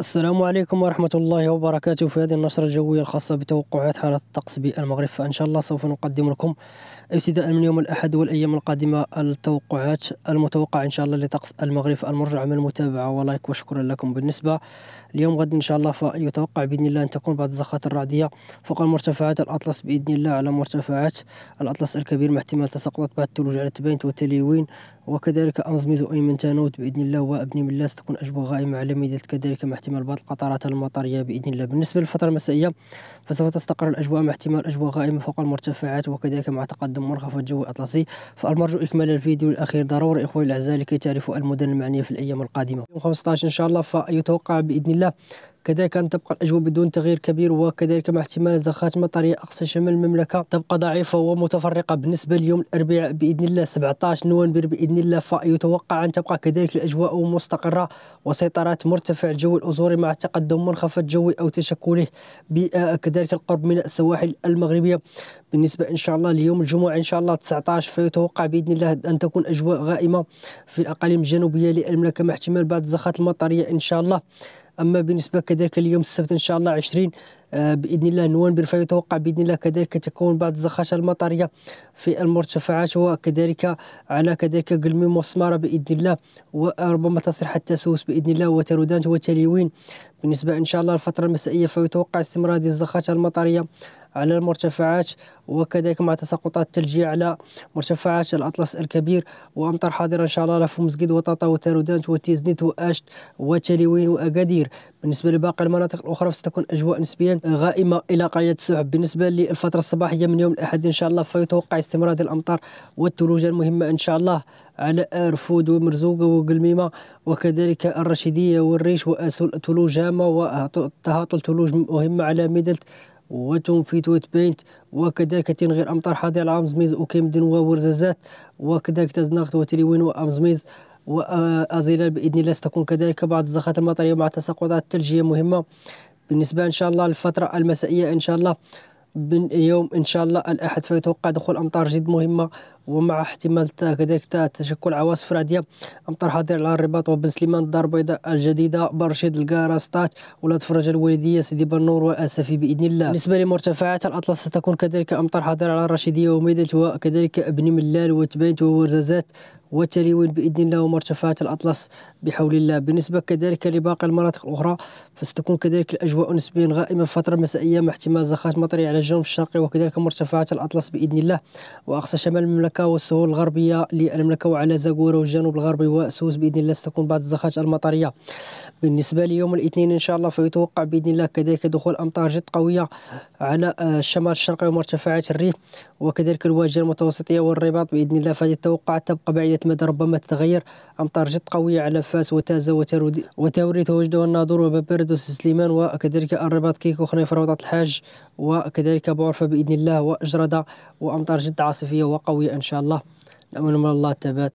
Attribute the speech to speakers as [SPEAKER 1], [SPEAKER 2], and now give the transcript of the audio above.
[SPEAKER 1] السلام عليكم ورحمة الله وبركاته في هذه النشرة الجوية الخاصة بتوقعات حالة الطقس بالمغرب فإن شاء الله سوف نقدم لكم ابتداء من يوم الأحد والأيام القادمة التوقعات المتوقعة إن شاء الله لطقس المغرب المرجع من المتابعة ولايك وشكرا لكم بالنسبة اليوم غد إن شاء الله فيتوقع بإذن الله أن تكون بعض الزخات الرعدية فوق المرتفعات الأطلس بإذن الله على مرتفعات الأطلس الكبير مع احتمال تساقط بعد الثلوج على تبين وتليوين وكذلك أنظمة أيمن تانوت بإذن الله وأبني من الله ستكون أجبو غائمة على ميدة كذلك مع احتمال بعض القطرات المطرية بإذن الله بالنسبة للفترة المسائية فسوف تستقر الأجواء مع احتمال أجواء غائمة فوق المرتفعات وكذلك مع تقدم منخفض الجو أطلسي فالمرجو إكمال الفيديو الأخير ضروري إخواني الأعزاء لكي تعرفوا المدن المعنية في الأيام القادمة يوم 15 إن شاء الله فيتوقع بإذن الله كذلك أن تبقى الأجواء بدون تغيير كبير وكذلك مع احتمال زخات مطرية أقصى شمال المملكة تبقى ضعيفة ومتفرقة بالنسبة ليوم الأربعاء بإذن الله 17 نوفمبر بإذن الله فيتوقع أن تبقى كذلك الأجواء مستقرة وسيطرات مرتفع الجو الأزوري مع تقدم منخفض جوي أو تشكله كذلك القرب من السواحل المغربية بالنسبة إن شاء الله ليوم الجمعة إن شاء الله 19 فيتوقع بإذن الله أن تكون أجواء غائمة في الأقاليم الجنوبية للمملكة مع احتمال بعض الزخات المطرية إن شاء الله أما بالنسبة كذلك اليوم السبت إن شاء الله 20 آه، باذن الله نوفمبر فيتوقع باذن الله كذلك تكون بعض الزخاشه المطريه في المرتفعات وكذلك على كذلك قلمي مسمارة باذن الله وربما تصل حتى سوس باذن الله وترودانت وتليوين بالنسبه ان شاء الله الفتره المسائيه فيتوقع استمرار هذه الزخاشه المطريه على المرتفعات وكذلك مع تساقطات الثلجية على مرتفعات الأطلس الكبير وأمطار حاضرة إن شاء الله في مسجد وطاطا وتارودانت وتيزنيت وأشت وتلوين وأكادير بالنسبة لباقي المناطق الأخرى فستكون أجواء نسبيا غائمة إلى قليلة السحب بالنسبة للفترة الصباحية من يوم الأحد إن شاء الله فيتوقع استمرار الأمطار والثلوج المهمة إن شاء الله على أرفود ومرزوقة وقلميمة وكذلك الرشيدية والريش وأسول ثلوج هامة وتهاطل ثلوج مهمة على ميدلت وتنفيت بينت وكذلك تنغير أمطار حاضر امزميز زميز أكيمدن وورزازات وكذلك تزناخت وتلوين وأمزميز وأزيلال بإذن الله ستكون كذلك بعض الزخات المطرية مع تساقطات ثلجية مهمة بالنسبة إن شاء الله للفترة المسائية إن شاء الله من يوم إن شاء الله الأحد فيتوقع دخول أمطار جد مهمة ومع احتمال كذلك تشكل عواصف رعدية أمطار حاضر على الرباط وبن سليمان الدار البيضاء الجديدة برشيد الكارا سطات ولاد تفرج الوالدية سيدي بنور والأسفي بإذن الله بالنسبة لمرتفعات الأطلس ستكون كذلك أمطار حاضر على الرشيدية وميدلت وكذلك ابن ملال وتبينت وورزازات وتريوين باذن الله ومرتفعات الاطلس بحول الله بالنسبه كذلك لباقي المناطق الاخرى فستكون كذلك الاجواء نسبيا غائمه فتره مسائيه مع احتمال زخات مطريه على الجنوب الشرقي وكذلك مرتفعات الاطلس باذن الله واقصى شمال المملكه والسهول الغربية للمملكة وعلى زاكورا والجنوب الغربي وسوس بإذن الله ستكون بعض الزخات المطرية بالنسبة ليوم الاثنين إن شاء الله فيتوقع بإذن الله كذلك دخول أمطار جد قوية على آه، الشمال الشرقي ومرتفعات الريف وكذلك الواجهة المتوسطية والرباط بإذن الله فهذه التوقعات تبقى بعيدة مدى ربما تتغير أمطار جد قوية على فاس وتازة وتوريت وجده والناظور وبابرد وسليمان وكذلك الرباط كيكو خنيفر وضعت الحاج وكذلك بعرفة بإذن الله وأجردة وأمطار جد عاصفية وقوية إن شاء الله شاء الله نأمل من الله ثبات